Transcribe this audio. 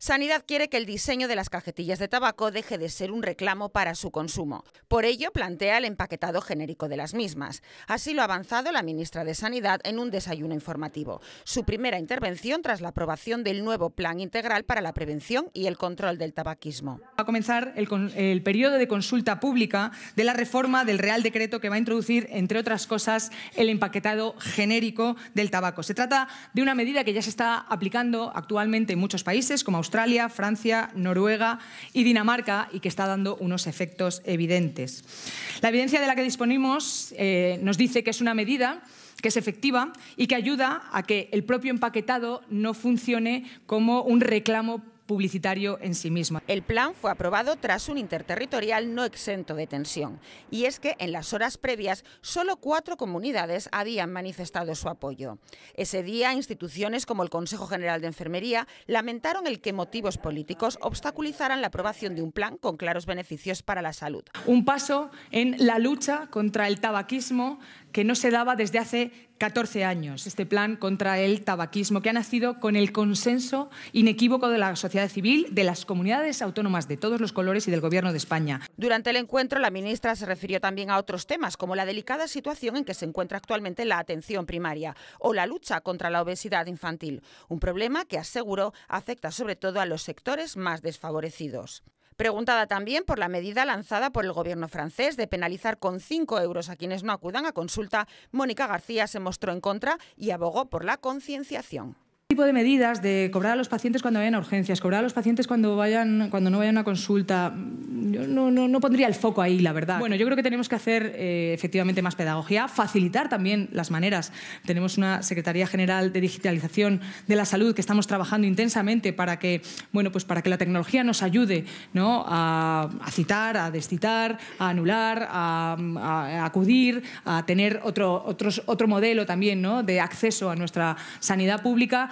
Sanidad quiere que el diseño de las cajetillas de tabaco deje de ser un reclamo para su consumo. Por ello, plantea el empaquetado genérico de las mismas. Así lo ha avanzado la ministra de Sanidad en un desayuno informativo, su primera intervención tras la aprobación del nuevo Plan Integral para la Prevención y el Control del Tabaquismo. Va a comenzar el, periodo de consulta pública de la reforma del Real Decreto que va a introducir, entre otras cosas, el empaquetado genérico del tabaco. Se trata de una medida que ya se está aplicando actualmente en muchos países, como Australia, Australia, Francia, Noruega y Dinamarca y que está dando unos efectos evidentes. La evidencia de la que disponemos eh, nos dice que es una medida que es efectiva y que ayuda a que el propio empaquetado no funcione como un reclamo publicitario en sí mismo. El plan fue aprobado tras un interterritorial no exento de tensión. Y es que en las horas previas solo cuatro comunidades habían manifestado su apoyo. Ese día instituciones como el Consejo General de Enfermería lamentaron el que motivos políticos obstaculizaran la aprobación de un plan con claros beneficios para la salud. Un paso en la lucha contra el tabaquismo, que no se daba desde hace 14 años, este plan contra el tabaquismo, que ha nacido con el consenso inequívoco de la sociedad civil, de las comunidades autónomas de todos los colores y del Gobierno de España. Durante el encuentro, la ministra se refirió también a otros temas, como la delicada situación en que se encuentra actualmente la atención primaria o la lucha contra la obesidad infantil, un problema que aseguró afecta sobre todo a los sectores más desfavorecidos. Preguntada también por la medida lanzada por el gobierno francés de penalizar con 5 euros a quienes no acudan a consulta, Mónica García se mostró en contra y abogó por la concienciación tipo de medidas de cobrar a los pacientes cuando vayan a urgencias, cobrar a los pacientes cuando vayan cuando no vayan a consulta, yo no, no, pondría el foco ahí, la verdad. Bueno, yo creo que tenemos que hacer eh, efectivamente más pedagogía, facilitar también las maneras. Tenemos una Secretaría General de Digitalización de la Salud que estamos trabajando intensamente para que, pues para que la tecnología nos ayude ¿no? a, citar, a descitar, a anular, a, acudir, a tener otro, otro modelo también ¿no? de acceso a nuestra sanidad pública